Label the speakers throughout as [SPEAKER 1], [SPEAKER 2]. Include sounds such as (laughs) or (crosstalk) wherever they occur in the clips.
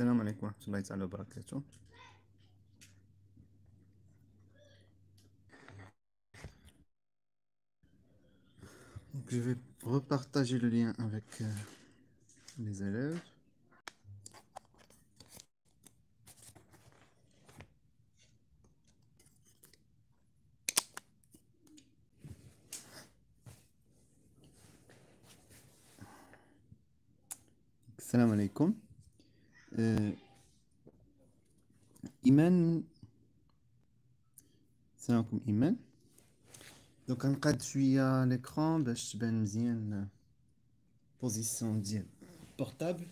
[SPEAKER 1] السلام عليكم ورحمة الله تعالى وبركاته Donc, je vais repartager le lien avec euh, les élèves. Salam alaikum. Euh, Iman. Salam alaikum Iman. Donc, en cas de suis l'écran, ben, je suis bien position portable.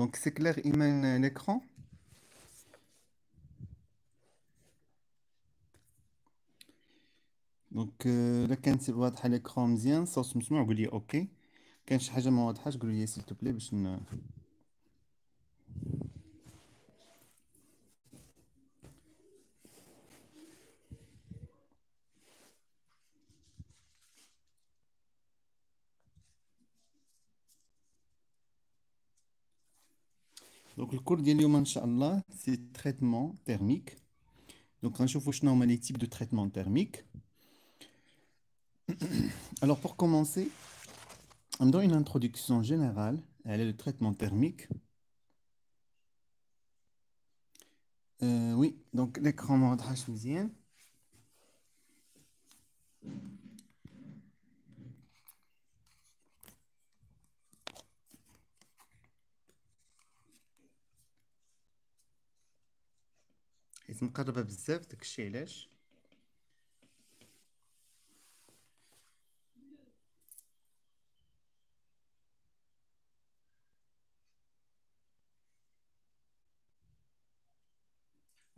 [SPEAKER 1] Donc, c'est clair, Iman, euh, l'écran دونك الا كانت واضحه ليكرون مزيان صوت مسموع قول اوكي كان شي حاجه ما واضحاش قول لي سيل تو بلي باش Donc le cours d'aujourd'hui, c'est traitement thermique. Donc je vous chenant on a les types de traitement thermique. (clears throat) Alors pour commencer, on donne une introduction générale, elle est le traitement thermique. Euh, oui, donc l'écran montre rendra مقربه بزاف داكشي علاش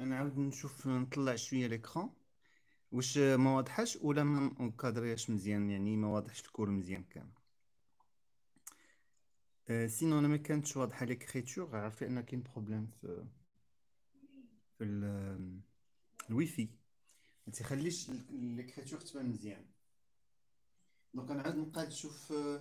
[SPEAKER 1] نعاود نشوف نطلع شويه ليكرون واش ما واضحش ولا ما انكادرياش مزيان يعني ما واضحش الكور مزيان كامل أه سينو انا ما كانتش واضحه ليكريتور عارف ان كاين بروبليم في الوي فاي ما تخليش الكرياتور تبان مزيان دونك انا عاد نقعد نشوف آه،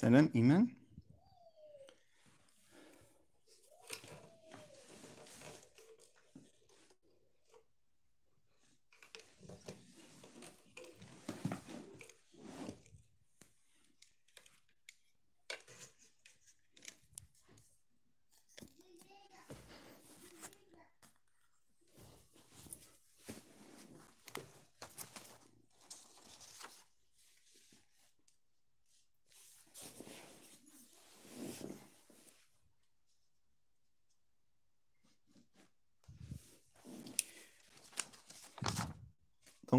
[SPEAKER 1] Selam İmen.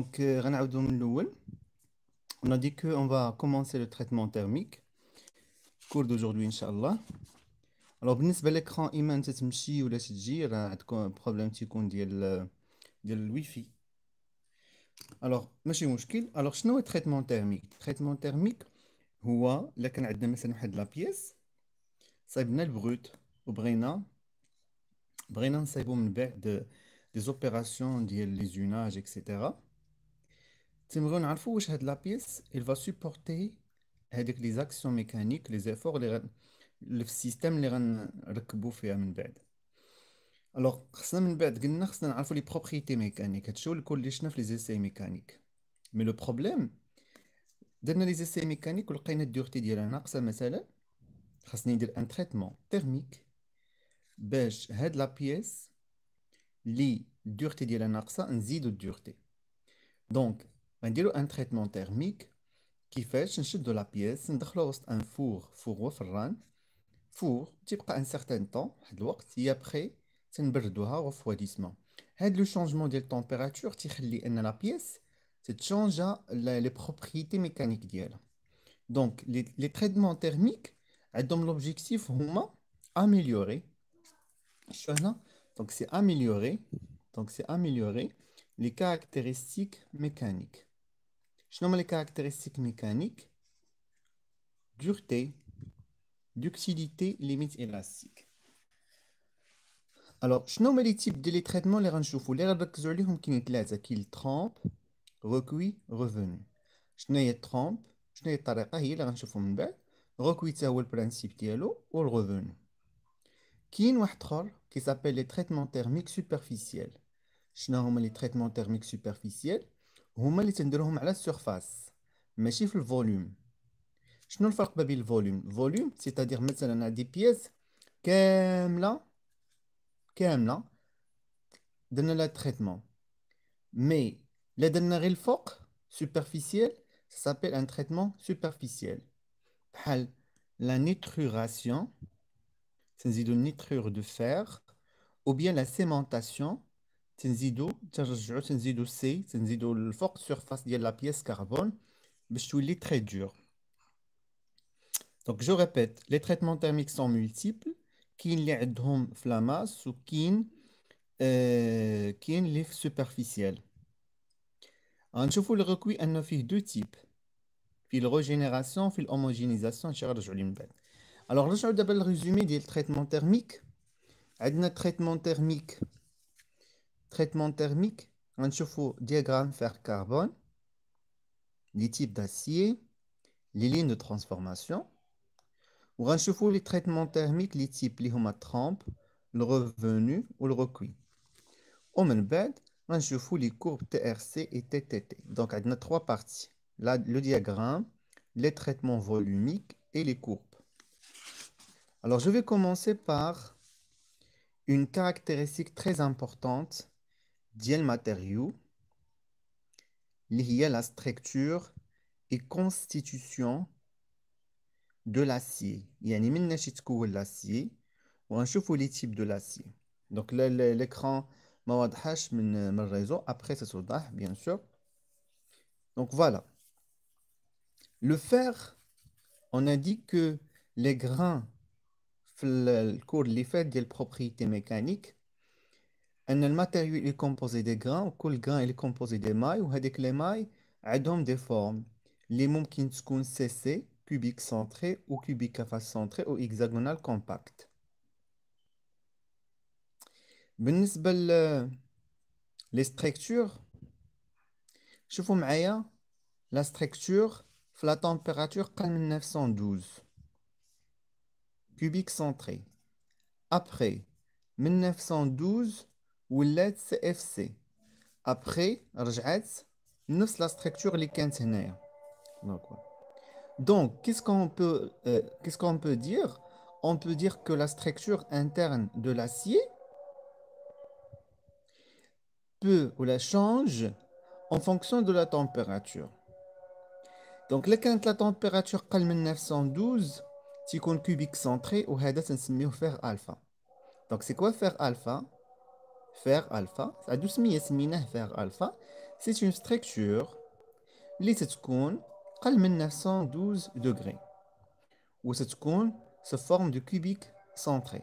[SPEAKER 1] Donc, euh, on a dit qu'on va commencer le traitement thermique. Cours d'aujourd'hui, Inch'Allah. Alors, vous avez l'écran immense c'est Mchi ou y a un problème qui le Wi-Fi. Alors, Mchi Mouchkil, alors, ce le traitement thermique. Traitement thermique, c'est la pièce. C'est le brut, c'est des opérations, de usinages, etc. تيمغيو نعرفو واش هاد لابيس إل فا سيبورتي هاديك لي زاكسيون ميكانيك لي زيفور لي غن في السيستيم لي غنركبو فيها من بعد الوغ خصنا من بعد قلنا خصنا نعرفو لي بروبريتي ميكانيك هادشي الشو الكل لي شفنا في لي زيسي ميكانيك مي لو بروبليم درنا لي زيسي ميكانيك ولقينا الدورتي ديالها ناقصه مثلا خصني ندير ان تريتمون تيرميك باش هاد لابيس لي الدورتي ديالها ناقصه نزيدو الدورتي دونك On dit un traitement thermique qui fait changer de la pièce dans un four, four un four, un certain temps, et après, c'est une de refroidissement. le changement de température qui la pièce, c'est changer les propriétés mécaniques d'elle. Donc, les, traitements thermiques, ont l'objectif, c'est améliorer. c'est améliorer, donc c'est améliorer les caractéristiques mécaniques. Je nomme les caractéristiques mécaniques. Dureté, ductilité, limite élastique. Alors, je nomme les types de les traitements les renchouffons. Les radicaux qui sont qui trempe, recuit, revenu. Je n'ai trempe, je n'ai tariqa, هي اللي غنشوفو من بعد. principe هو البرانسيب ديالو revenu. الريفوني. كاين واحد اخر qui s'appelle les traitements thermiques superficiels. Je nomme les traitements thermiques superficiels on vais aller sur la surface, mais je le volume. Je ne fais le volume. Le volume, c'est-à-dire mettre des pièces, qui aime, qu'elle aime, le traitement. Mais la dernière éleveur, superficielle, ça s'appelle un traitement superficiel. La nitruration, c'est-à-dire la nitrure de fer, ou bien la cémentation. C'est Zido, c'est C, c'est le surface de la pièce carbone, je est très dur. Donc, je répète, les traitements thermiques sont multiples, qui sont les flammes ou qui euh, sont les superficiels. Je vous le recommande, on a deux types, fil régénération, fil homogénéisation, Alors, là, je vais d'abord résumer le traitements thermiques traitement thermique, un chauffe-eau, diagramme fer carbone, les types d'acier, les lignes de transformation. Ou un chauffe-eau, les traitements thermiques, les types les trempe, le revenu ou le recuit. un un eau les courbes TRC et TTT. Donc il y a trois parties. Là, le diagramme, les traitements volumiques et les courbes. Alors je vais commencer par une caractéristique très importante D'il y le la structure et constitution de l'acier. Il y a un chauffeur de l'acier, ou un types de l'acier. Donc, l'écran, je vous après réseau après, c'est bien sûr. Donc, voilà. Le fer, on a dit que les grains, le cours de l'effet, des propriétés mécaniques le matériau est composé de grains, ou le grain est composé de mailles, ou les mailles adoment des formes. Les mailles qui sont cessées, cubiques ou cubique à face centrée, ou hexagonales compactes. Les structures, je vous la structure à la température en 1912. cubique centré. Après 1912, ou l'aide Après, سي nous la structure لا ستركتور Donc, qu'est-ce qu'on peut, euh, peut, dire On peut dire que la structure interne de l'acier peut ou la change en fonction de la température. Donc, la température de 912, c'est on cubique centré, c'est un faire alpha. Donc, c'est quoi faire alpha Fer alpha adousmi yasmina Fer alpha c'est une structure li tkoun qal à 112 degrés ou tkoun se forme de cubique centré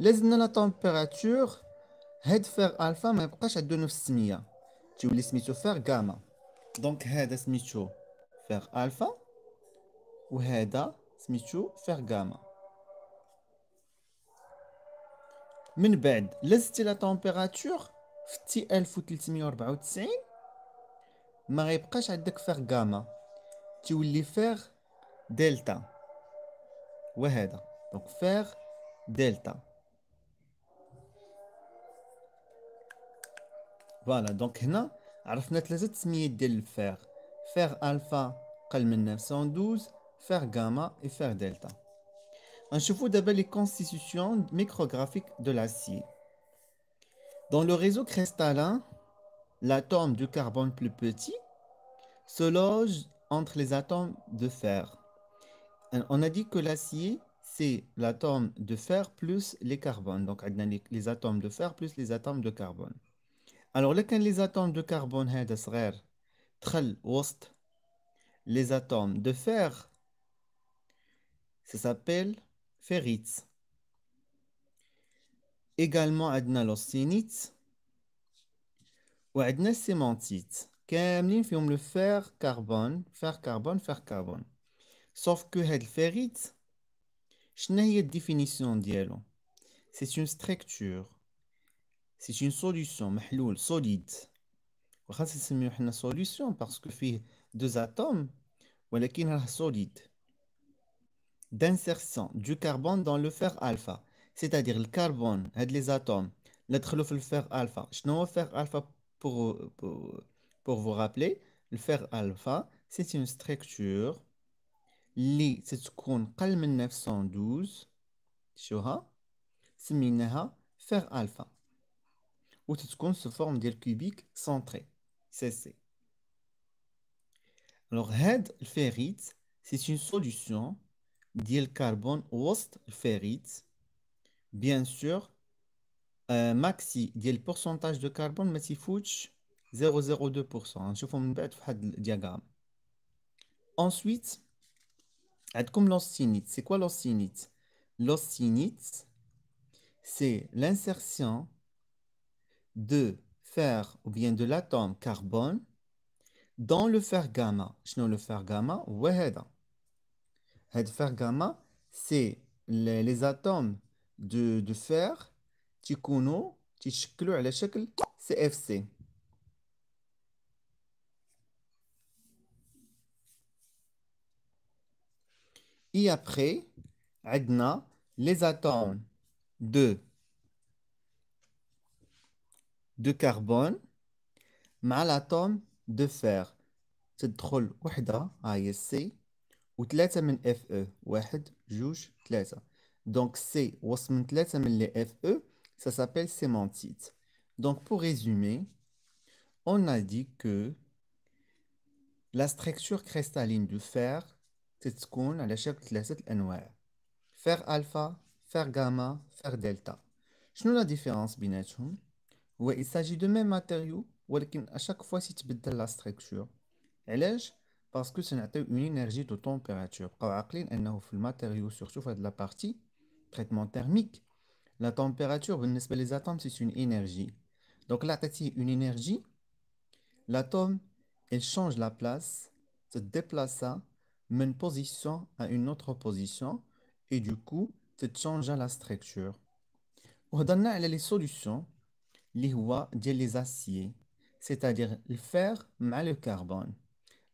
[SPEAKER 1] lazna la température head fer alpha ma yebqach ad 900 tu wli smitou faire gamma donc hada smitou faire alpha ou hada smitou faire gamma من بعد لزتي لا طومبيراتور في تي 1394 ما غيبقاش عندك فيغ غاما تولي فيغ دلتا وهذا دونك فيغ دلتا فوالا دونك هنا عرفنا ثلاثه تسميات ديال الفيغ فيغ الفا قل من 912 فيغ غاما و فيغ دلتا un chevaux d'abord les constitutions micrographiques de l'acier. Dans le réseau cristallin, l'atome du carbone plus petit se loge entre les atomes de fer. Euh, on a dit que l'acier, c'est l'atome de fer plus les carbones. Donc, les atomes de fer plus les atomes de carbone. Alors, les atomes de carbone, les atomes de fer, ça s'appelle ferrite Également, عندنا y ou عندنا sémantite. كاملين فيهم le fer carbone, fer carbone, fer carbone. Sauf que هاد ferrite شنو هي الديفينيسيون C'est une structure. C'est une solution محلول solide. وخاص c'est une solution parce que fait deux atomes ولكن راه solide d'insertion du carbone dans le fer alpha. C'est-à-dire le carbone, les atomes, le fer alpha. Je le fer alpha pour, pour, vous rappeler, le fer alpha, c'est une structure qui c'est ce qu'on 912 chora, fer alpha. Ou ce qu'on se forme des cubique centré, ça Alors, le ferrite, c'est une solution Diel carbone aust ferrite, bien sûr euh, maxi. le pourcentage de carbone, Maxi Fuchs 0,02 Je vous le diagramme. Ensuite, être comme' C'est quoi l'oscinite L'oscinite, c'est l'insertion de fer ou bien de l'atome carbone dans le fer gamma. Je le fer gamma ouais hein. Het fer gamma, c'est les, atomes de, de fer qui qui sont à c'est CFC. Et après, Adna, les atomes de, de carbone, mal atome de fer. C'est drôle, ouhda, ASC. Ah, وثلاثة من donc c'est وصف من ثلاثة من les FE ça s'appelle sémantite donc pour résumer on a dit que la structure cristalline du fer is على classe de fer alpha fer gamma fer delta est la différence بيناتهم Oui, il s'agit de même matériaux mais à chaque fois la structure parce que c'est une énergie de température. le matériau, surtout de la partie traitement thermique. La température, pas les atomes, c'est une énergie. Donc là, c'est une énergie. L'atome, il change la place, se déplace une position à une autre position, et du coup, tu change la structure. Pour donner les solutions les les aciers, c'est-à-dire le fer mal le carbone.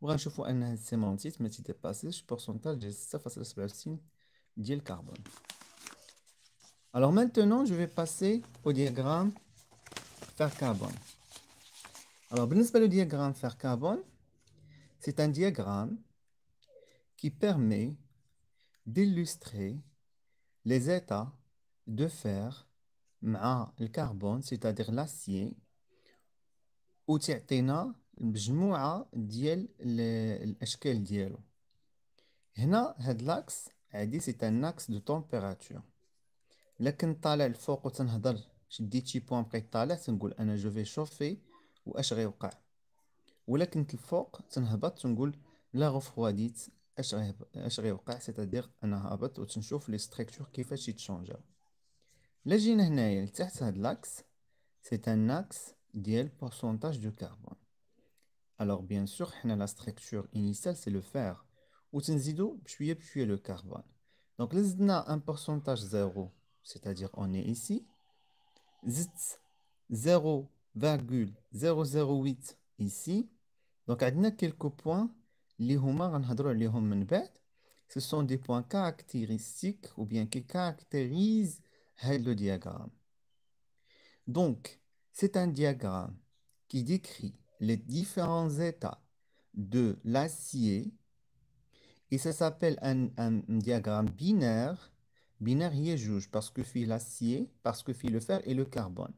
[SPEAKER 1] وغنشوفوا ان هاد السيمونتيت ما تيديباسيش بورسونتاج de 6.67 ديال carbone. Alors maintenant, je vais passer au diagramme fer carbone. Alors, بالنسبة le diagramme fer carbone, c'est un diagramme qui permet d'illustrer les états de fer مع le carbone, c'est-à-dire l'acier, ou تعطينا مجموعة ديال الأشكال ديالو هنا هاد لاكس عادي سي ان اكس دو تمبيراتور لكن طالع الفوق وتنهضر شديت شي بوان بقيت طالع تنقول انا جو في شوفي واش غيوقع و كنت الفوق تنهبط تنقول لا غوفخواديت اش اش غيوقع سيتادير انا هابط وتنشوف لي ستركتور كيفاش يتشونجاو لا جينا هنايا لتحت هاد لاكس سي ان اكس ديال بورسونتاج دو كربون Alors bien sûr, la structure initiale, c'est le fer. Ou puis بشويه بشويه le carbone. Donc là, on a un pourcentage zéro, c'est-à-dire on est ici. 0,008 ici. Donc on a quelques points les Ce sont des points caractéristiques ou bien qui caractérisent le diagramme. Donc, c'est un diagramme qui décrit les différents états de l'acier et ça s'appelle un, diagramme binaire, binaire juge parce que l'acier, parce que fit le fer et le carbone.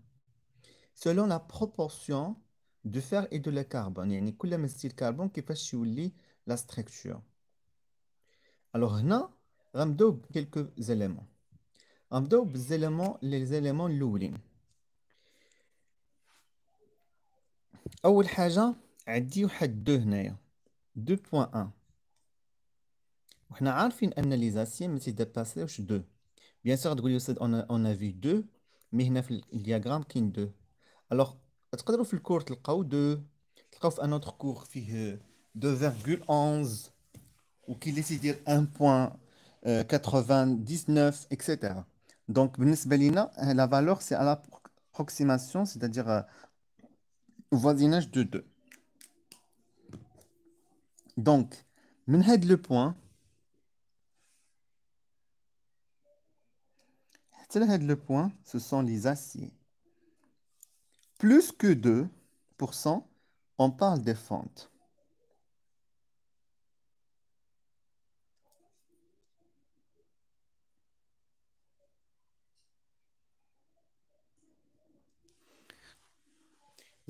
[SPEAKER 1] Selon la proportion du fer et de le carbone, يعني كل ما style carbone كيفاش يولي la structure. Alors maintenant, غنبداو quelques éléments. غنبداو les éléments les éléments on a 2.1. mais c'est 2. Bien sûr, on a vu 2, mais il y a un diagramme qui 2. Alors, on a vu le cours 2, un autre cours qui 2,11, ou 1,99, etc. Donc, la valeur c'est à l'approximation, c'est-à-dire. Euh, voisinage de 2. Donc, من le point le حتى ce sont les aciers. Plus que 2%, on parle des fentes.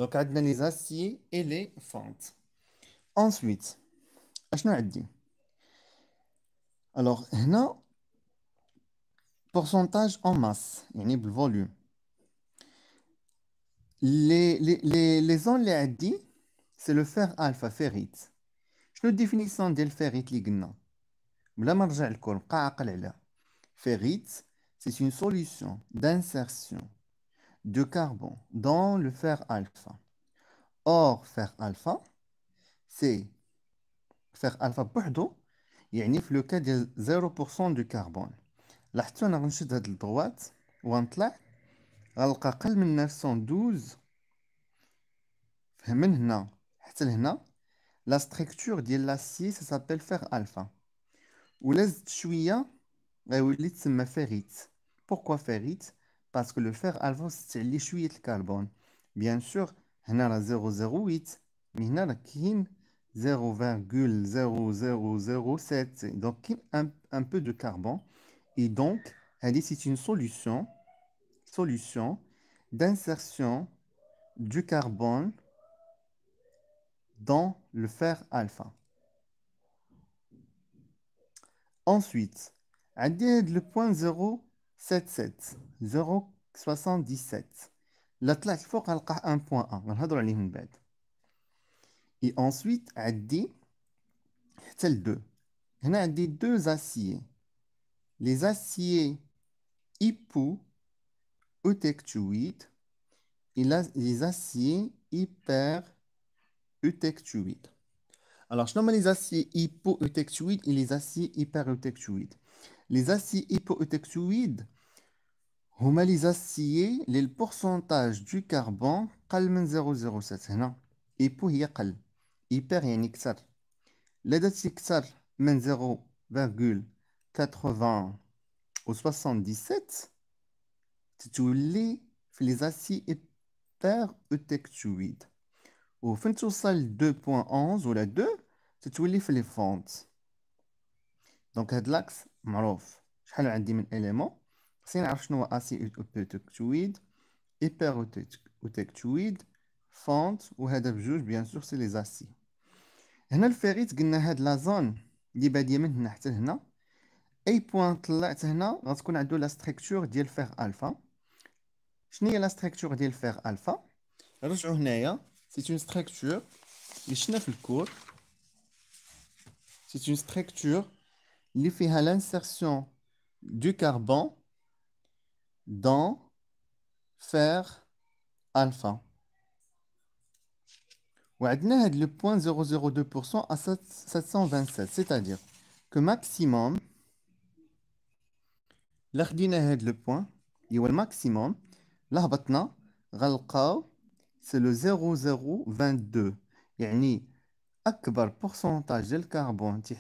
[SPEAKER 1] Donc, on a les aciers et les fentes. Ensuite, alors, là, (laughs) pourcentage en masse, يعني le volume. Les, les, les on les dit, c'est le fer alpha ferrite. Je le définition le ferrite ligna. بلا ما نرجع Ferrite, c'est une solution d'insertion de carbone dans le fer alpha. Or, fer alpha, c'est fer alpha pour il y a le cas de 0% de carbone. La on a reçu de la droite, ou en tla, il y a 912. La structure de l'acier, ça s'appelle fer alpha. Ou l'est chouïa, eh ou l'est ma ferrite. Pourquoi ferrite parce que le fer alpha, c'est l'échouette de carbone. Bien sûr, on a 0,08, mais on a 0,0007. Donc, un, peu de carbone. Et donc, c'est une solution, solution d'insertion du carbone dans le fer alpha. Ensuite, on a le point 0 77 077 l'atlac فوق غنلقاه 1.1 غنهضروا عليه من bête et ensuite عدي حتى ل 2 a des deux aciers les aciers hypo eutectuides et les aciers hyper alors je nomme les aciers hypo et les aciers hyper les aciers hypoétexuides les aciers le pourcentage du carbone calme 0007 0.07 هنا hypo هي hyper يعني كثر لا au كثر de 0.80 ou 77 et في les aciers hyper وفين توصل 2.11 la 2 c'est في les fentes دونك هاد l'axe معروف شحال عندي من اليمون خصني نعرف شنو هو اسي اوتوكتويد ايبر اوتوكتويد فونت وهذا بجوج بيان سور سي لي زاسي هنا الفيريت قلنا هاد لا زون اللي باديه من هنا حتى هنا اي بوان طلعت هنا غتكون عندو لا ستركتور ديال فيغ الفا شنو هي لا ستركتور ديال فيغ الفا نرجعو هنايا سي اون ستركتور اللي شفنا في الكور سي اون ستركتور Il fait l'insertion du carbone dans fer alpha. a le point 002% à 727, c'est-à-dire que maximum, a le point, il le maximum, l'arbatna, c'est le 0022. Il y a un pourcentage de carbone qui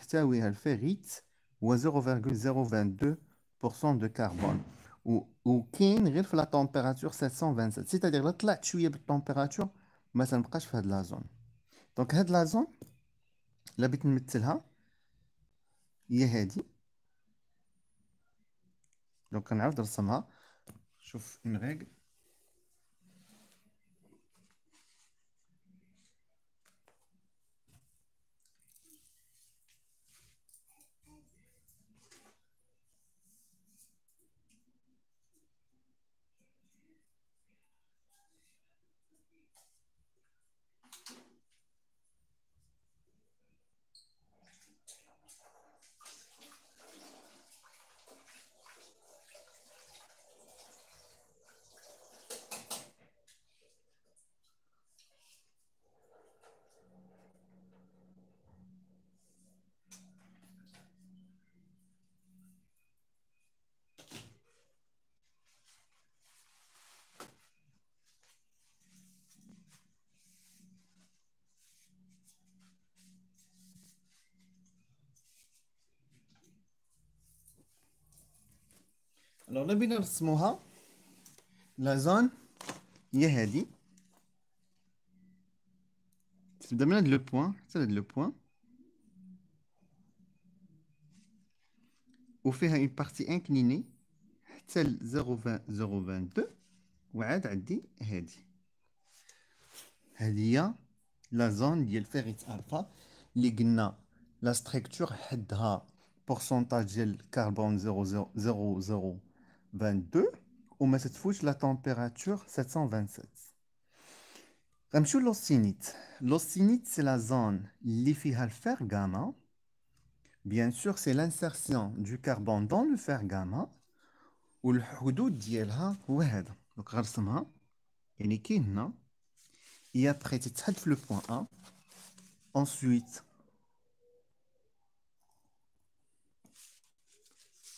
[SPEAKER 1] ou 0,022% de carbone. Ou, ou qui la température 727. C'est-à-dire que la température, mais de la zone. Donc, cette zone, la nous il dit. Donc, on une règle. لو نبينا نرسموها لا زون هي هادي تبدا من هاد لو بوان حتى هاد لو بوان وفيها اون بارتي انكليني حتى ل 0.22 وعاد عندي هادي هادي هي لا زون ديال فيريت الفا اللي قلنا لا ستركتور حدها بورسونتاج ديال الكربون 0.00 22 ou la température 727. Remchou l'osinite. L'ossinite, c'est la zone fer gamma. Bien sûr, c'est l'insertion du carbone dans le fer gamma. Ou le houdou d'yelha ouéhed. Donc, rassema, il y a un Et après, tu t'as le point 1. Ensuite,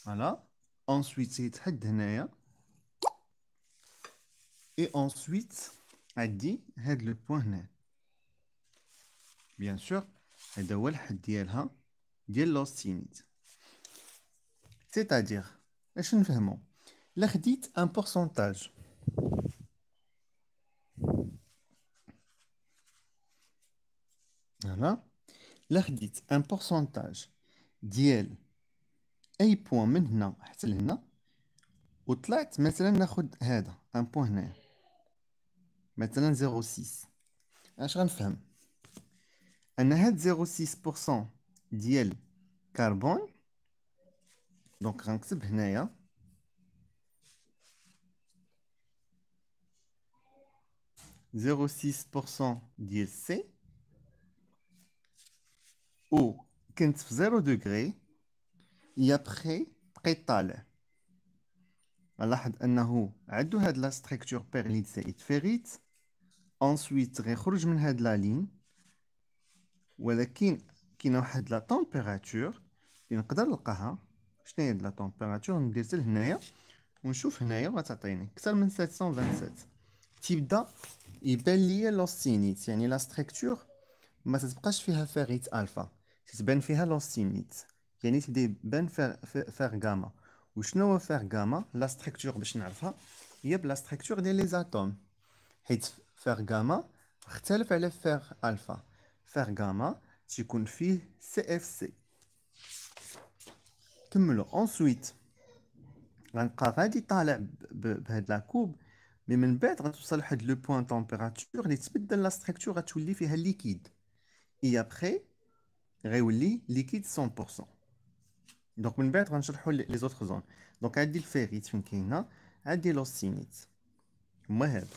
[SPEAKER 1] voilà ensuite c'est Et ensuite, Hadi, Had le point Bien sûr, Hadawal Haddiyalha, C'est-à-dire, veux vous l'Hadith un pourcentage. Voilà. L'Hadith un pourcentage. Diallo. اي بوان من هنا حتى لهنا وطلعت مثلا ناخد هذا ان بوان هنايا مثلا 0.6 اش غنفهم ان هاد 0.6% ديال كربون دونك غنكتب هنايا زيرو سيس بورسون ديال سي و كنت في زيرو دوغري يبخي ابخي طالع نلاحظ انه عدو هاد لا ستركتور بيرليت زائد فيريت انسويت غيخرج من هاد لا لين ولكن كاينه واحد لا تمبيراتور اللي نقدر نلقاها شنو هي هاد لا تمبيراتور ندير حتى لهنايا ونشوف هنايا غتعطيني اكثر من 727 تيبدا يبان ليا لوستينيت يعني لا ستركتور ما تتبقاش فيها فيريت الفا تتبان فيها لوستينيت Il à dire qu'il y a un fer gamma. Et ce qu'est un fer gamma La structure, pour le savoir, c'est la structure des atomes. Le fer gamma est différent de l'alpha. Le gamma est un CFC. Ensuite, on va avoir la taux courbe, mais on va arriver le un point de température où la structure se transforme liquide. Et après, on va avoir un liquide 100%. دونك من بعد غنشرحوا لي زوتر زون دونك عندي الفيغيت فين كاينه عندي لوسينيت هما هاد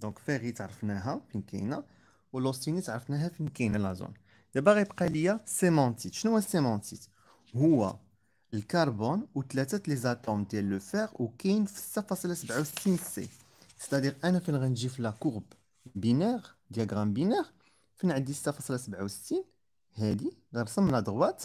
[SPEAKER 1] دونك فيريت عرفناها فين كاينه ولوسينيت عرفناها فين كاينه لا زون دابا غيبقى ليا سيمونتيت شنو هو السيمونتيت هو الكربون وثلاثه لي زاتوم ديال لو فير وكاين في 0.67 سي ستادير انا فين غنجي في لا كورب بينير دياغرام بينير فين عندي 0.67 هادي غنرسم لا دروات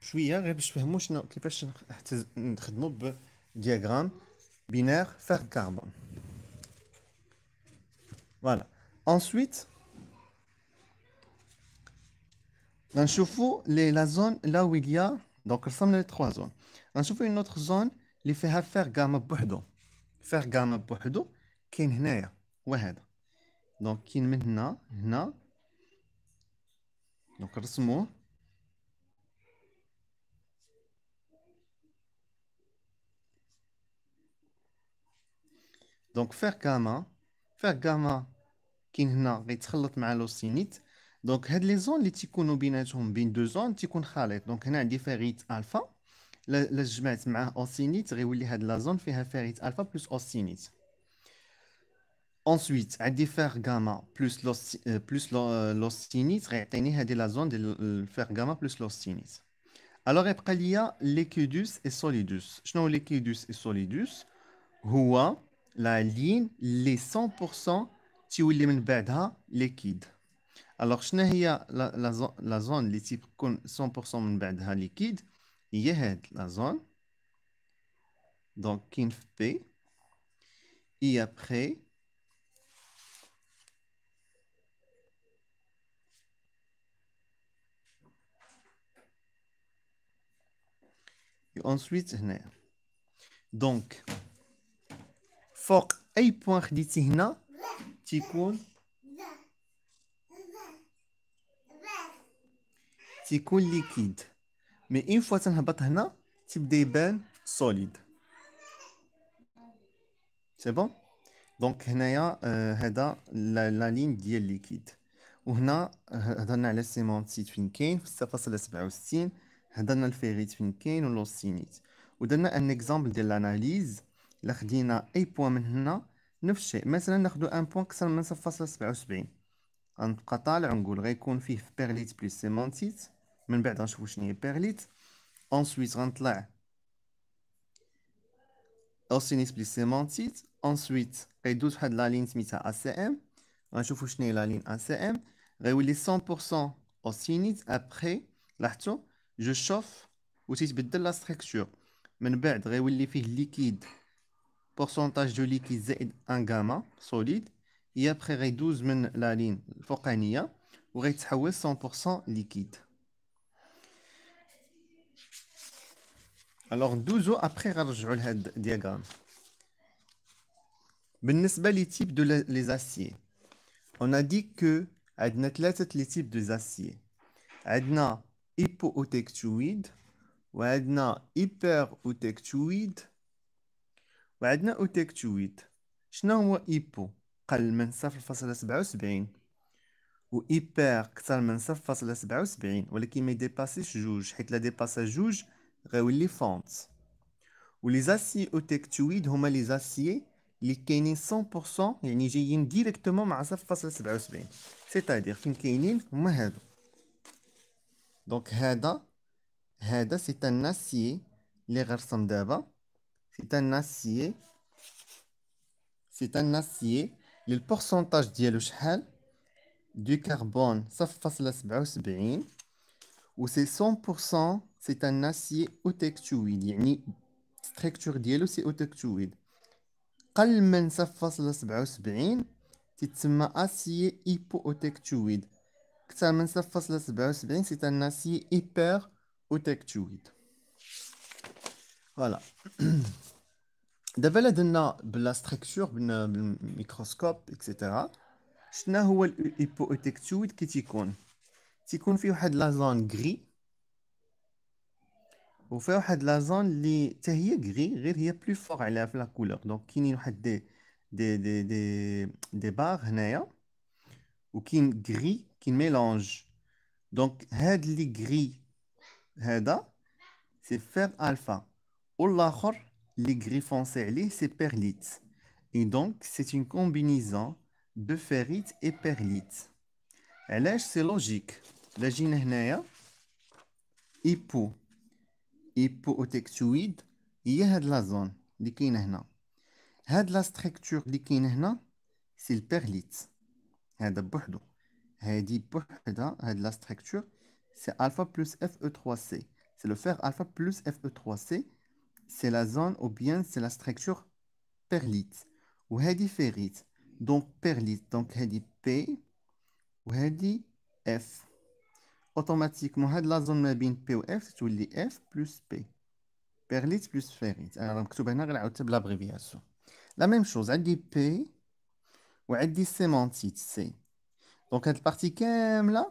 [SPEAKER 1] شويه غير باش تفهموا شنو كيفاش نخدموا بدياغرام بينير فار كاربون فوالا انسويت غنشوفوا لي لا زون لا ويليا دونك رسمنا لي تخوا زون غنشوفوا اون اوتر زون اللي فيها فار غاما بوحدو فار غاما بوحدو كاين هنايا وهذا دونك كاين من هنا هنا دونك رسموه دونك gamma gamma فير كاما كاين هنا غيتخلط مع لوسينيت دونك هاد لي زون اللي تيكونوا بيناتهم بين دو زون تيكون خليط دونك هنا عندي الفا لا جمعت فيها alpha plus Ensuite, à faire gamma plus l'ostinite, euh, euh la zone de euh, faire gamma plus l'ostinite. Alors, après, il y a l'équidus et solidus. Je n'ai l'équidus et solidus la ligne les 100% tu oublies une bête liquide alors je la, la, zone les 100% 100% une bête liquide il la zone donc quinze p et après Ensuite, donc, il faut point points qui sont liquides. Mais une fois que nous avons fait ça, des sont solides. C'est bon? Donc, la ligne liquide. Nous avons la la la la nous avons un exemple de l'analyse. الا خدينا اي بوان من هنا نفس الشيء مثلا ناخدو ان بوان اكثر من 0.77 سبعة وسبعين غنبقى طالع ونقول غيكون فيه في بيرليت بلس سيمانتيت من بعد غنشوفو شنو هي بيرليت انسويت غنطلع اوسينيت بلس سيمانتيت انسويت غيدوز واحد لا لين سميتها ا سي ام غنشوفو شنو هي لا لين ا سي ام غيولي 100% اوسينيت ابخي لاحظتوا جو شوف تيتبدل لا ستركتور من بعد غيولي فيه ليكيد pourcentage de liquide Z1 gamma, solide, et après 12, la ligne de la focane, et transforme 100% liquide. Alors, 12 ans après, on va faire le diagramme. Pour le type de les aciers, on a dit que y a les types de aciers les hypo-outectuïdes, et les hyper وعندنا اوتيك تويت شنو هو ايبو قل من صفر فاصلة سبعة و ايبر كتر من صفر فاصلة سبعة وسبعين ولكن ما يديباسيش جوج حيت لا ديباسا جوج غيولي فونت و زاسي اوتيك تويد هما لي زاسي اللي كاينين 100% يعني جايين ديريكتومون مع صفر فاصلة سبعة وسبعين سيتادير فين كاينين هما هادو دونك هذا هذا سي ان اسيي لي غنرسم دابا C'est un acier. C'est un acier. Le pourcentage de شحال du carbone 0.77 ou c'est 100% c'est un acier a يعني structure ديالو سي autoctuide fait 77 c'est un acier hypoautectuide اكثر fait 0.77 c'est un acier hyper autoctuide voilà (clears throat) dans la structure, dans microscope, etc. Je vais vous pas et qui Si vous la zone grise, vous la zone qui est gris, plus fort la couleur. Donc, qui des des barres gris qui mélange. Donc, gris, c'est fer alpha les griffons et c'est perlite. Et donc, c'est une combinaison de ferrite et perlite. Alors, c'est logique. La ginehnaya, hippo, hippo Et il y a de la zone, l'ikinehna. Il de la structure, l'ikinehna, c'est le perlite. Il y a de bordo. Il y a de la structure, c'est alpha plus FE3C. C'est le fer alpha plus FE3C c'est la zone ou bien c'est la structure perlite ou hedi Donc perlite, donc hedi P ou hedi F. Automatiquement, la zone P ou F, c'est F plus P. Perlite plus ferrite. Alors, l'abréviation. La même chose, hedi P ou hedi sémantite C. Donc, cette partie là, là,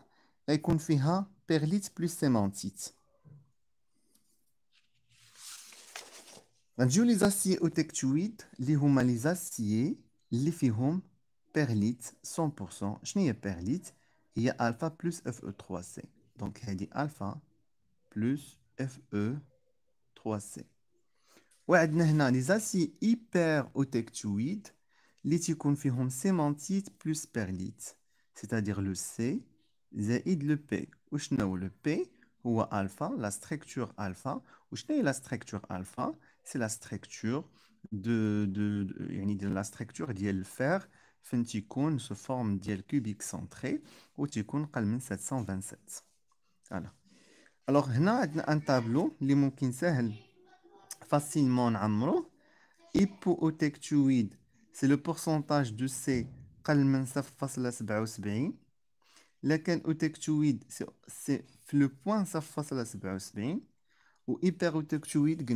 [SPEAKER 1] il perlite plus sémantite. la durabilité les l'humalisation les hom perlite 100% je n'ai perlite il y a alpha plus fe3c donc elle alpha plus fe3c ou adnèna les aciers hyper aotectoïde l'étiquet confirme sementite plus perlite c'est à dire le c le p ou le p ou alpha la structure alpha ou la structure alpha c'est la structure de, de, de, de, de, de la structure d'iel fer fin se forme d'iel cubique centré ou tikun kalmin 727 voilà alors là on a un tableau qui est possible facilement amro hypoothectoïde c'est le pourcentage de C kalmin 77 lequel othectoïde c'est le point 77 ou hyperothectoïde qui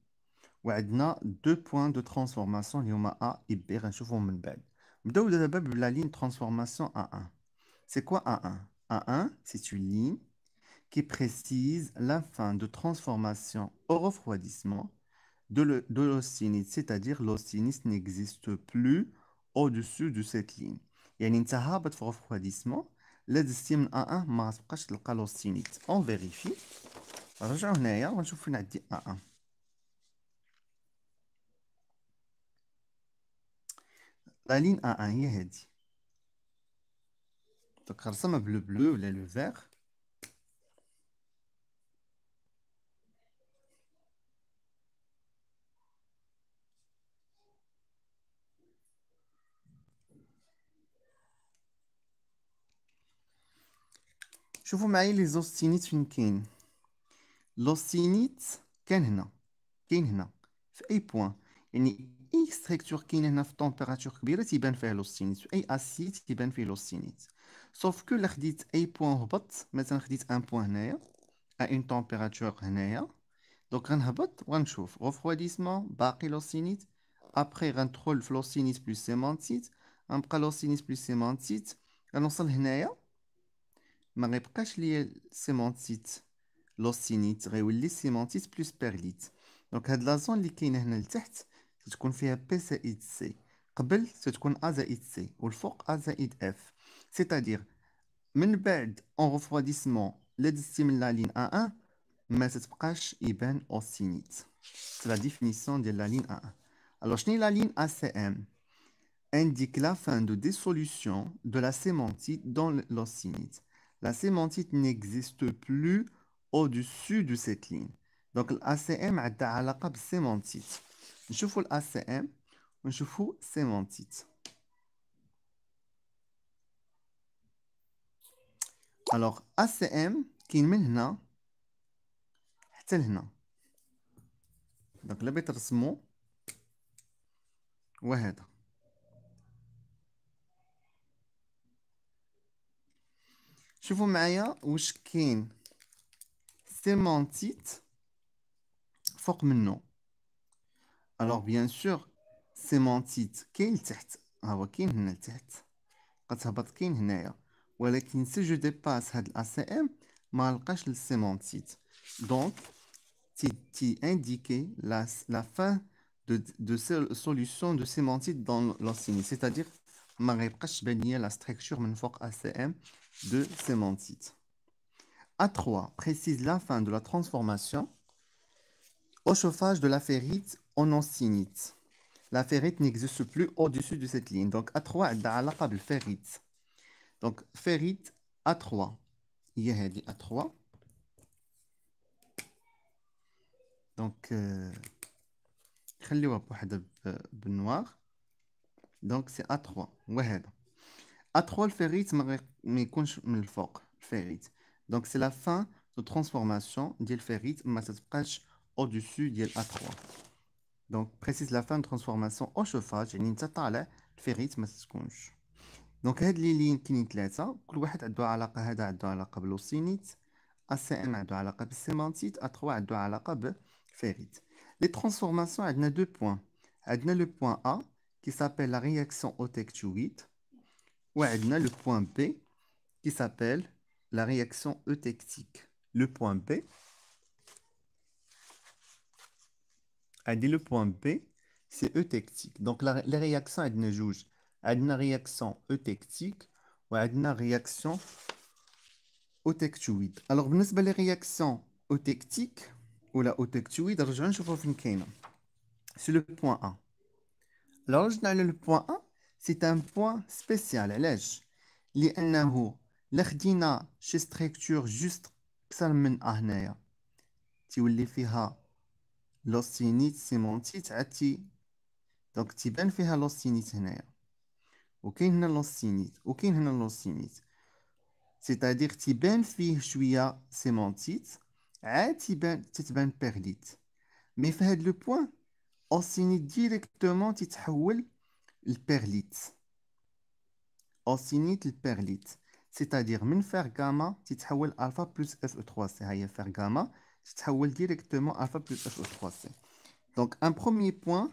[SPEAKER 1] y a deux points de transformation les A et B. la ligne de transformation A1. C'est quoi A1 A1, c'est une ligne qui précise la fin de transformation au refroidissement de l'austinite. C'est-à-dire que n'existe plus au-dessus de cette ligne. Elle s'arrête refroidissement. A1 On vérifie. On va on la ligne A1 est dit. Donc, le bleu, le vert. شوفوا معايا لي زوستينيت فين كاين لوستينيت كان هنا كاين هنا في اي بوان يعني اي ستركتور كاين هنا في طومبيراتور كبيره تيبان فيه لوستينيت اي اسيد تيبان فيه لوستينيت سوف كو لا خديت اي بوين هبط مثلا خديت ان بوين هنايا ا اون طومبيراتور هنايا دونك غنهبط وغنشوف غوفرويديسمون باقي لوستينيت ابخي غندخل في لوستينيت بلوس سيمانتيت غنبقى لوستينيت بلوس سيمانتيت غنوصل هنايا ما غيبقاش ليا سيمانتيت لوستينيت غيولي سيمانتيت بلوس بيرليت دونك هاد لا زون اللي كاينه هنا لتحت c'est c'est-à-dire en refroidissement de la ligne A1 mais ستبقاش يبان au sinit c'est la définition de la ligne A1 alors شنية la ligne ACM indique la fin de dissolution de la sémantite dans l'ossinite. La sémantite n'existe plus au-dessus de cette ligne. Donc, l'ACM a la sémantite. نشوفوا الـ ACM ونشوفوا سيمانتيت الوغ ACM كاين من هنا حتى لهنا دونك لبيت بغيت ترسمو وهذا شوفوا معايا واش كاين سيمانتيت فوق منه Alors, bien sûr, sémantite quel tête Avoquine, ah, une tête. Quand ça va être qu'une nerf. Ou elle si je dépasse l'ACM, mal cache le sémantite. Donc, tu indique la, la fin de, de cette solution de sémantite dans l'enseignement. C'est-à-dire, ma réprèche baignait la structure même ACM de sémantite. A3 précise la fin de la transformation au chauffage de la ferrite en ancinite. La ferrite n'existe plus au-dessus de cette ligne. Donc, A3 a de ferrite. Donc, ferrite A3. Il y a A3. Donc, خليوها بوحدها بالنوار Donc, c'est a 3 وهذا ا 3 الفيريت ما ferrite donc c'est la fin de transformation فان دو ترانسفورماسيون se au-dessus de l'A3. Donc, précise la fin de transformation au chauffage, et l'inza ta'ala, le ferrit, ma s'conche. Donc, هاد les lignes qui nous l'aise, كل واحد عدو علاقة, هاد عدو علاقة بلوسينيت, A5 عدو علاقة بسيمانتيت, A3 le علاقة بفيريت. Les transformations, avons deux points. avons le point A, qui s'appelle la réaction eutectique et nous avons le point B, qui s'appelle la réaction eutectique. Le point B, le point B, c'est eutectique. Donc, la, les réactions, elles ne jouent. Elles une réaction eutectique ou elles une réaction eutectuide. Alors, vous les réactions eutectiques ou la je C'est le point A. Alors, le point A, c'est un point spécial. L'âge, l'INAHO, l'ERDINA, chez structure juste, psalmen tu les لوستينيت سيمونتيت عتي دونك تيبان فيها لوستينيت هنايا وكاين هنا لوستينيت وكاين هنا لوستينيت سيتادير تيبان فيه شويه سيمونتيت عاد تيبان تتبان بيرليت مي في هاد لو بوين اوستينيت ديريكتومون تتحول لبيرليت اوستينيت لبيرليت سيتادير من فير غاما تتحول الفا بلس اف او 3 سي هي فير غاما ça directement alpha plus h3c donc un premier point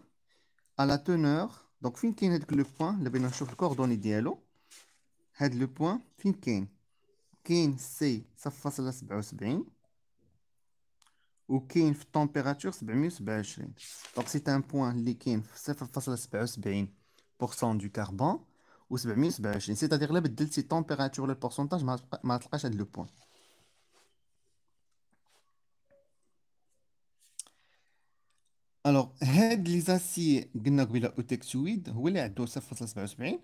[SPEAKER 1] à la teneur donc fin qui est le point le bénin le le le point fin est le c'est à la température donc c'est un point qui à pour du carbone c'est à dire la le pourcentage le point Alors, head l'isocie d'un arguila oxygénée, où elle est dosée face à ce milieu,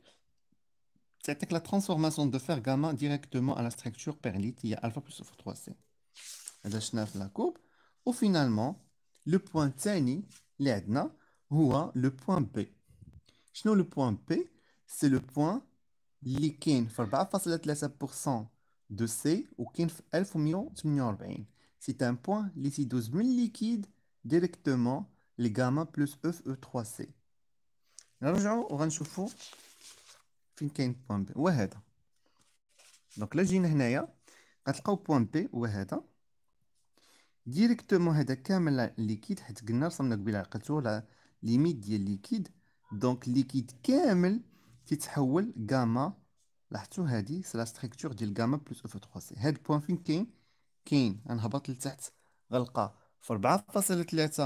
[SPEAKER 1] c'était que la transformation de fer gamma directement à la structure perlite, il y a alpha plus 0,3c, la chine de la courbe, ou finalement le point CNI, le Edna, ou le point P. Chino le point P, c'est le point liquide, faut pas affoler de c ou quinze alpha mille C'est un point liquide ou semi-liquide directement لي غاما بلس او في او 3 سي نرجعو وغنشوفو فين كاين بوان بي هو هذا دونك لا جينا هنايا غتلقاو بوان بي هو هذا ديريكتومون هذا كامل ليكيد حيت قلنا رسمنا قبيله عقلتو لا ليميت ديال ليكيد دونك ليكيد كامل تيتحول غاما لاحظتو هادي سي لا ستركتور ديال جاما بلس اوف 3 سي هاد بوان فين كاين كاين غنهبط لتحت غنلقى في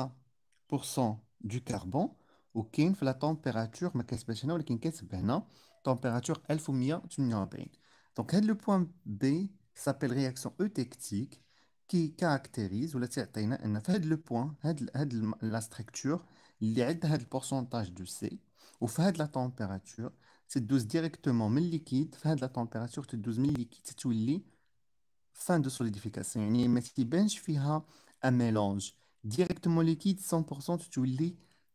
[SPEAKER 1] 4.3 90% du carbon au qu'il la température, température Donc, le point B s'appelle réaction eutectique qui caractérise, ou la on a fait le point, la structure, il y a le pourcentage du C, ou fait la température, c'est 12 directement 1000 liquide, de la température, c'est 12 000 liquide, c'est tout le lit, fin de solidification. Mais si bien je fais un mélange, directement liquide, 100%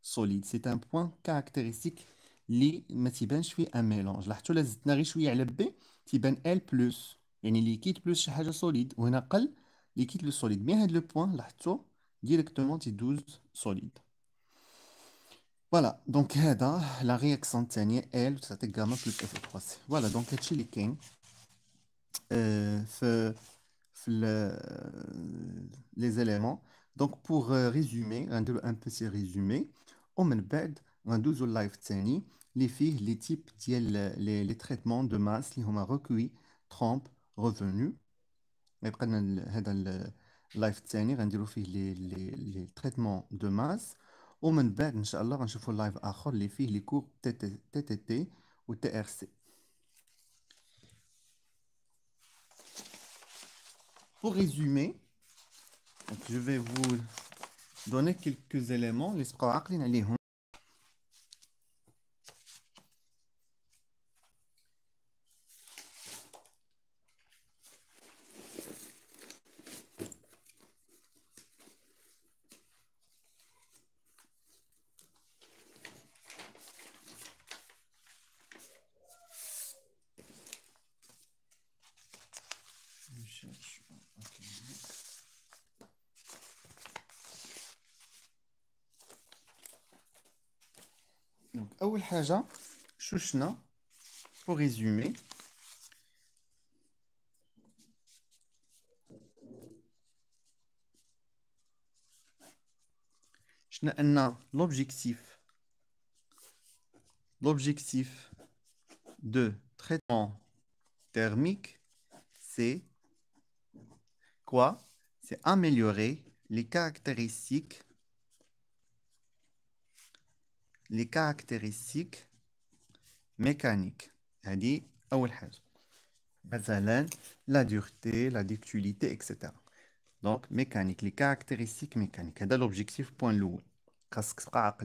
[SPEAKER 1] solide. C'est un point caractéristique اللي ما تيبانش فيه ان ميلونج لاحظتوا زدنا غير شويه على بي تيبان ال بلس يعني ليكيد بلس شي حاجه سوليد وهنا قل ليكيد لو سوليد مي هاد لو لاحظتوا ديريكتومون 3 voilà donc pour euh, résumer, rendre un peu ces résumés, au Menbed en douze ou live tani, les filles, les types tiennent les traitements de masse. Les Hommes recueillent, trempent, revenus. Après dans le live tani, rendre au fil les les traitements de masse. Au Menbed, alors en chauffeau live à court, les filles les courent TTT ou TRC. Pour résumer je vais vous donner quelques éléments. pour résumer l'objectif l'objectif de traitement thermique c'est quoi C'est améliorer les caractéristiques les caractéristiques mécaniques. C'est-à-dire, la dureté, la ductilité, etc. Donc, mécanique, les caractéristiques mécaniques. C'est l'objectif point lourd. Qu'est-ce que ça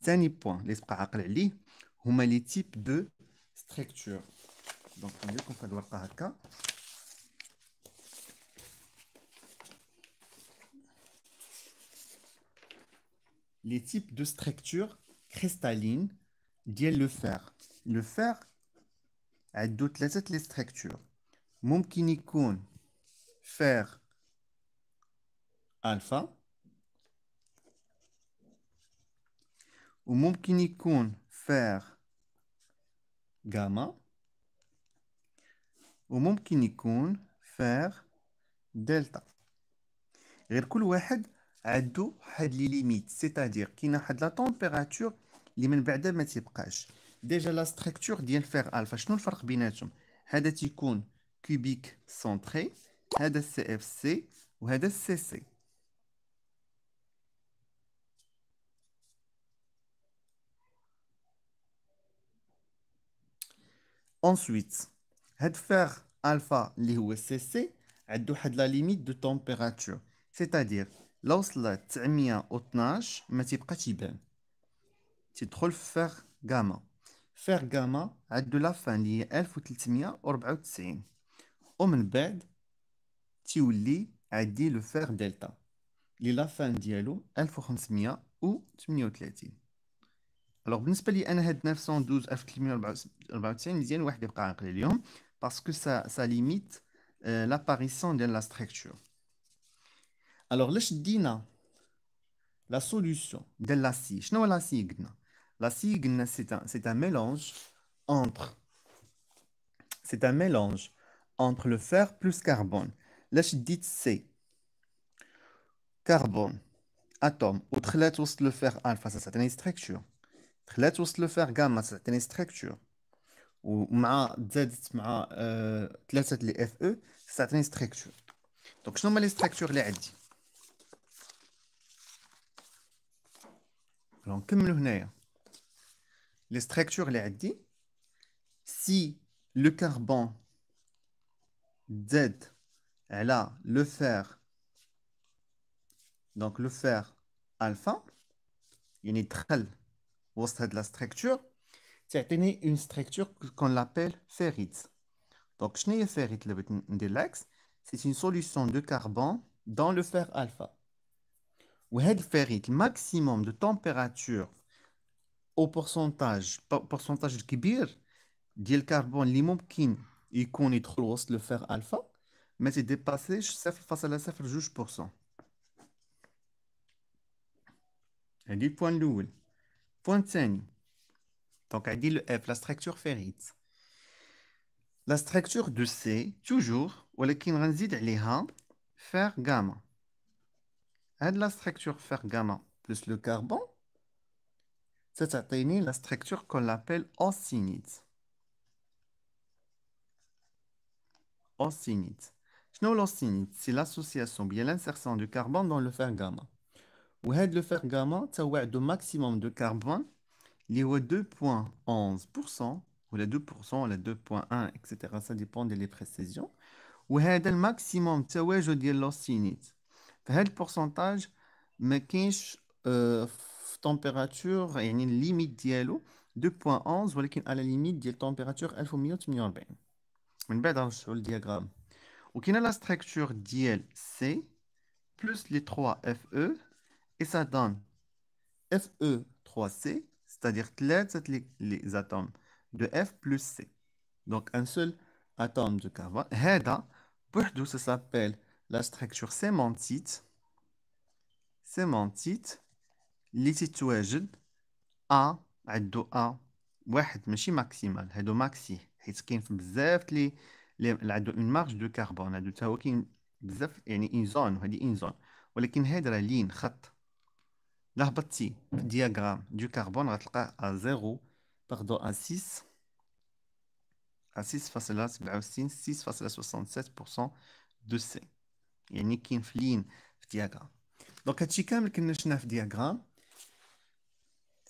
[SPEAKER 1] Dernier point, les types de structures. Donc, on dit qu'on le voir par Les types de structures Crystalline qui le fer. Le fer a toutes les structures. Moumkinikoun, fer alpha. Ou fer gamma. Ou moumkinikoun, fer delta. Et le coup, a limites, c'est-à-dire qu'il a la température اللي structure structure ما تبقاش ديجا alpha. ستراكتور ديال فير الفا entre eux had a تيكون c'est Ensuite, le fer alpha, le CC, a de la limite de température. C'est-à-dire, lorsque la est ne pas تدخل في فيغ غاما فيغ غاما عندو لافان لي هي ألف 1394 ومن بعد تيولي عندي لو فيغ دلتا لي لافان ديالو ألف 1538 الوغ بالنسبه لي انا هاد سون دوز ألف 912 1394 مزيان واحد يبقى عاقل اليوم باسكو سا سا ليميت l'apparition ديال la structure. Alors, là, je dis la solution de la scie. Je la La signe, c'est un, un, mélange entre. C'est un mélange entre le fer plus carbone. Là, je dis C. Carbone, atome, ou le fer alpha, ça c'est une structure. le fer gamma, c'est une structure. Ou ma ma مع euh, les Fe ça c'est une structure. Donc, شنو هما structures structure اللي comme le' هنايا les structures les dit, si le carbone Z, elle a le fer, donc le fer alpha, il est de la structure, c'est une structure qu'on l'appelle ferrite. Donc, je n'ai ferrite de l'axe, c'est une solution de carbone dans le fer alpha. Ou ferrite, maximum de température au pourcentage pourcentage de kibir dit le carbone le c'est mais c'est dépassé face à la الفا ما تيديباسيش elle dit point الاول Point cinq Donc, elle dit le F, la structure ferrite. La structure de C, toujours, ou le les liha, fer gamma. Elle la structure fer gamma plus le carbone, ستعطيني la structure qu'on l'appelle ensignite. Ensignite. شنو l'osinite C'est l'association bien l'insertion du carbone dans le fer gamma. Ou le fer gamma, le maximum de carbone, il est 2.11% ou les 2%, les 2.1, etc. Ça dépend des précisions. Ou le maximum, je dis Le pourcentage, mais quest euh, température, et y a une limite d'IALO, 2.11, ou à la limite de température, il faut mieux une dans le diagramme. Donc, a la structure C, plus les 3 FE, et ça donne FE3C, c'est-à-dire les, les atomes de F plus C. Donc, un seul atome de carbone. Ça s'appelle la structure sémantite. Sémantite. اللي تتواجد ا عندو ا واحد ماشي ماكسيمال هادو ماكسي حيت كاين في بزاف لي اللي عندو اون مارج دو كاربون هادو تا هو كاين بزاف يعني اون زون هادي اون زون ولكن هاد راه لين خط لا هبطتي في الدياغرام دو كاربون غتلقاه ا زيرو باغدو ا سيس ا سيس فاصلة سبعة وستين سيس فاصلة سوسون سات بورسون دو سي يعني كاين في لين في دياغرام دونك هادشي كامل كنا شفناه في دياغرام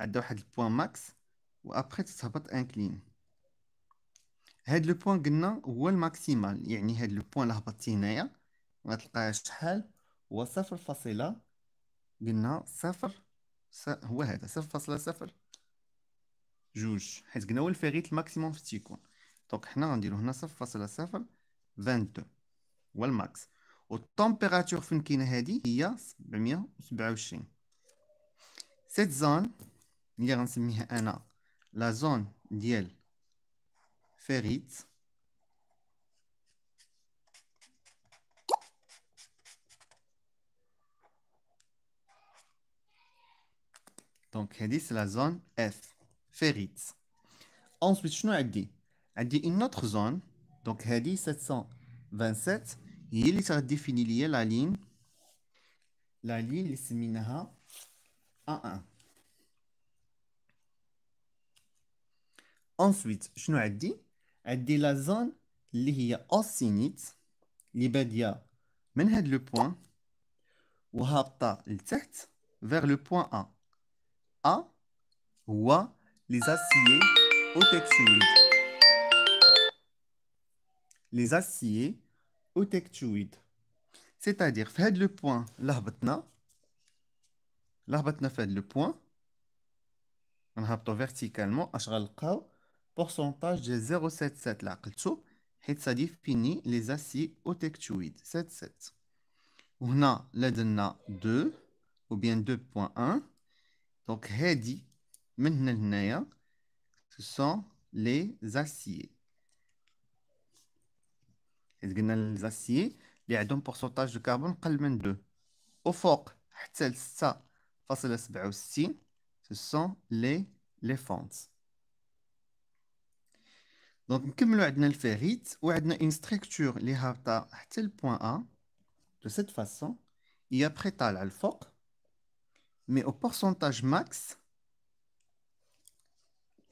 [SPEAKER 1] عندها واحد البوان ماكس وابخي تتهبط انكلين هاد لو بوان قلنا هو الماكسيمال يعني هاد لو بوان لهبطتي هنايا غتلقاه شحال هو صفر فاصلة قلنا صفر هو هذا صفر فاصلة صفر جوج حيت قلنا هو الفيغيت الماكسيموم في التيكون دونك حنا غنديرو هنا صفر فاصلة صفر دو هو الماكس التمبيراتور فين كاينه هادي هي سبعميه عشرين سيت زون La zone DL, ferrite. Donc, dit, c'est la zone F, ferrite. Ensuite, nous avons dit, elle dit, une autre zone, donc, elle dit 727, il a défini, la ligne, la ligne, elle à 1. Ensuite, je nous dit la zone qui est assignite, qui badia le point le texte vers le point A. A ou les aciers texte Les aciers texte C'est-à-dire, fait le point l'ahbatna, l'ahbatna fait le point, on verticalement, ashghal qaw, pourcentage de 0,77 là قلتو حيت ça définit les aciers otéctuides 77 On l'aide le 2 ou bien 2.1 donc Hédi, من ce sont les aciers les قلنا les aciers a un pourcentage de carbone قل 2 au à ل aussi, ce sont les les fentes donc, comme nous avons fait, une structure qui a point A de cette façon, et après, l'alpha, mais au pourcentage max,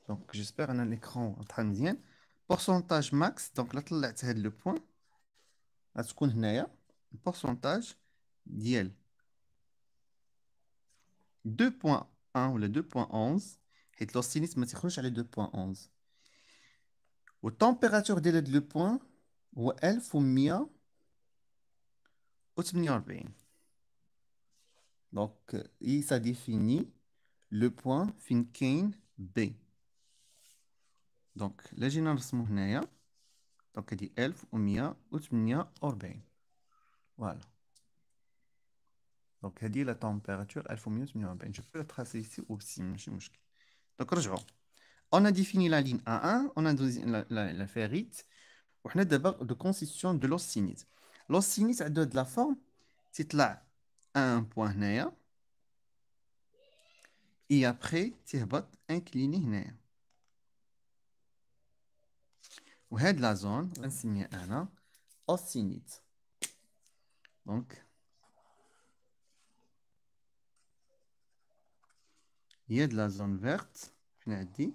[SPEAKER 1] donc j'espère que l'écran est pourcentage max, donc là, le point, le pourcentage, le pourcentage, le le Température euh, délai le point où elle faut m'y Donc, ça définit le point fin B. Donc, la général de Smohnaya. Donc, dit elle faut Voilà. Donc, elle dit la température elle faut Je peux tracer ici aussi. Donc, je on a défini la ligne A1, on a la, la, on a d'abord la constitution de l'os sinus. L'os sinus a de la forme, c'est là un point et après, c'est incliné un de la zone Donc il y a de la zone verte, zone verte. dit.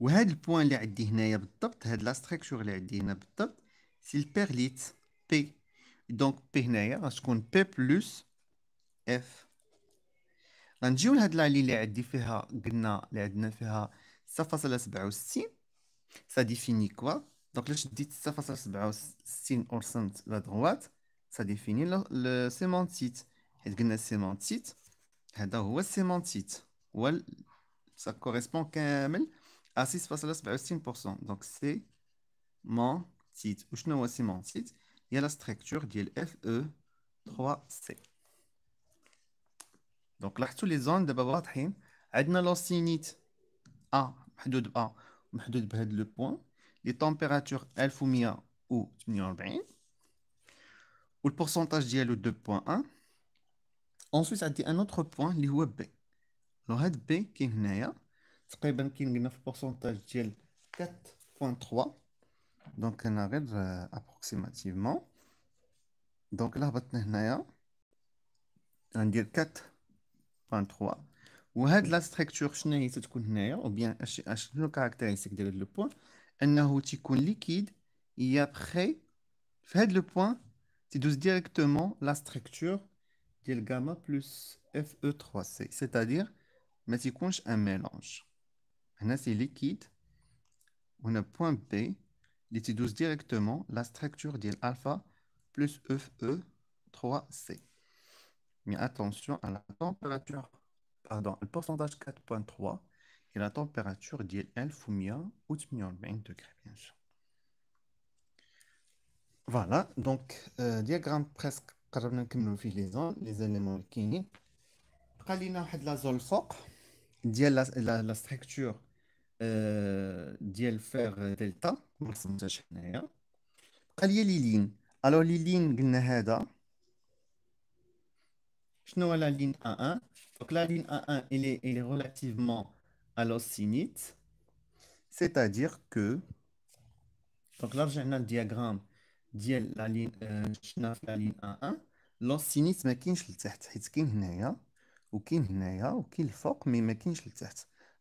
[SPEAKER 1] وهاد البوان اللي عندي هنايا بالضبط هاد لا ستركتور اللي عندي هنا بالضبط سي البيرليت بي دونك بي هنايا غتكون بي بلس اف غنجيو لهاد لالي اللي عندي فيها قلنا اللي عندنا فيها 0.67 سا ديفيني كوا دونك لا شديت 6.67 اورسنت لا دروات سا ديفيني سيمونتيت حيت قلنا سيمونتيت هذا هو السيمانتيت هو سا كوريسبون كامل assis ah, face à la c'est 5%. Donc, c'est mon site. Ou je ne vois mon site. Il y a la structure qui FE3C. Donc, là, tous les zones de Babatrin, on a l'ancienite A, A, le point. Les températures, 1100 ou 48 ou ou le pourcentage d'IL ou 2.1. Ensuite, y a un autre point, le B. Le B qui est Tre banking neuf pourcentage, il est quatre point trois, donc on arrête euh, approximativement. Donc là, on a quatre point trois. Ou bien la structure chimique de ce qu'on a, ou bien les caractéristiques de le point, on liquide et après, fait le point, c'est directement la structure de l'gamma plus Fe 3 C, c'est-à-dire mais c'est qu'on a un mélange. Un acide liquide. On a point B. Les directement la structure d'alpha alpha plus FE 3C. Mais attention à la température, pardon, le pourcentage 4.3 et la température d'il ou ou degrés, bien sûr. Voilà, donc, euh, diagramme presque les éléments فيه لي زون la zone de كاينين ديال فيغ دلتا ما رسمتهاش حنايا بقى لي لين الو لي لين قلنا هذا شنو هو لا لين ا ان دونك لا لين ا ان الي الي ريلاتيفمون est relativement allocinite c'est-à-dire que دونك لا رجعنا للدياغرام ديال لا لين شفنا في لا لين ا ان لوسينيت ما كاينش لتحت حيت كاين هنايا وكاين هنايا وكاين الفوق مي ما كاينش لتحت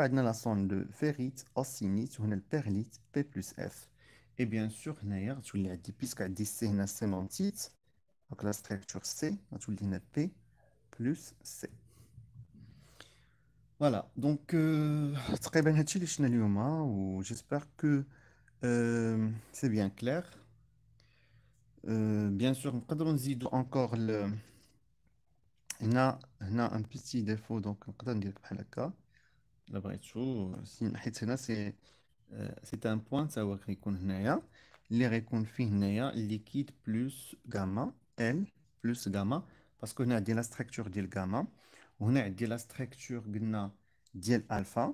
[SPEAKER 1] et la sonde de ferrite, acinite, ou on perlite, P plus F et bien sûr, on a ici la piste, on a ici la donc la structure C, on a P plus C voilà, donc très c'est tout pour aujourd'hui, j'espère que euh, c'est bien clair, euh, bien sûr, on peut encore, a un petit défaut donc on peut dire que c'est le cas c'est un point, ça va être reconnu. Les réconforts sont liquides plus gamma, L plus gamma, parce qu'on a déjà la structure de gamma. On a déjà la structure de alpha.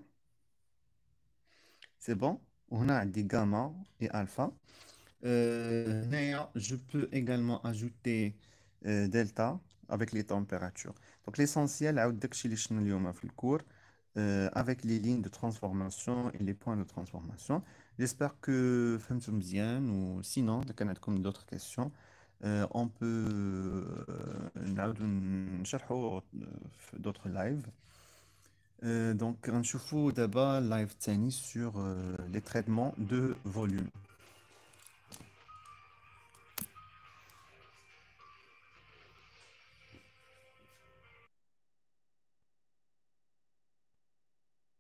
[SPEAKER 1] C'est bon? On a des gamma et alpha. Je peux également ajouter delta avec les températures. Donc l'essentiel, c'est que je suis là pour le cours. Euh, avec les lignes de transformation et les points de transformation. J'espère que Femtum bien ou sinon, de connaître comme d'autres questions, euh, on peut euh, euh, d'autres lives. Euh, donc, on se d'abord live tennis sur les traitements de volume.